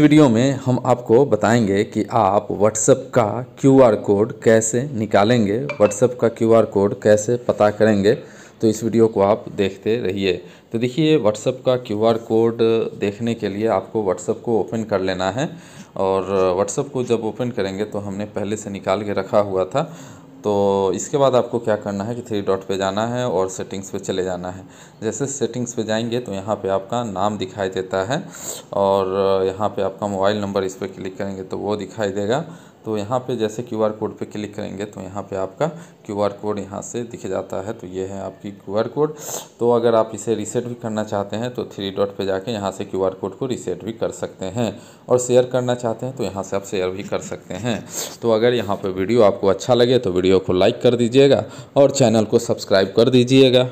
video में हम आपको बताएंगे कि आप व्हाट्सएप का क्यूआर कोड कैसे निकालेंगे व्हाट्सएप का क्यूआर कोड कैसे पता करेंगे तो इस वीडियो को आप देखते रहिए तो देखिए व्हाट्सएप का क्यूआर कोड देखने के लिए आपको व्हाट्सएप को ओपन कर लेना है और व्हाट्सएप को जब ओपन करेंगे तो हमने पहले से निकाल के रखा हुआ था तो इसके बाद आपको क्या करना है कि थ्री डॉट पे जाना है और सेटिंग्स पे चले जाना है जैसे सेटिंग्स पे जाएंगे तो यहाँ पे आपका नाम दिखाई देता है और यहाँ पे आपका मोबाइल नंबर इस पर क्लिक करेंगे तो वो दिखाई देगा तो यहाँ पे जैसे क्यू आर कोड पे क्लिक करेंगे तो यहाँ पे आपका क्यू आर कोड यहाँ से दिख जाता है तो ये है आपकी क्यू आर कोड तो अगर आप इसे रीसेट भी करना चाहते हैं तो थ्री डॉट पे जाके यहाँ से क्यू आर कोड को रीसेट भी कर सकते हैं और शेयर करना चाहते हैं तो यहाँ से आप शेयर भी कर सकते हैं तो अगर यहाँ पर वीडियो आपको अच्छा लगे तो वीडियो को लाइक कर दीजिएगा और चैनल को सब्सक्राइब कर दीजिएगा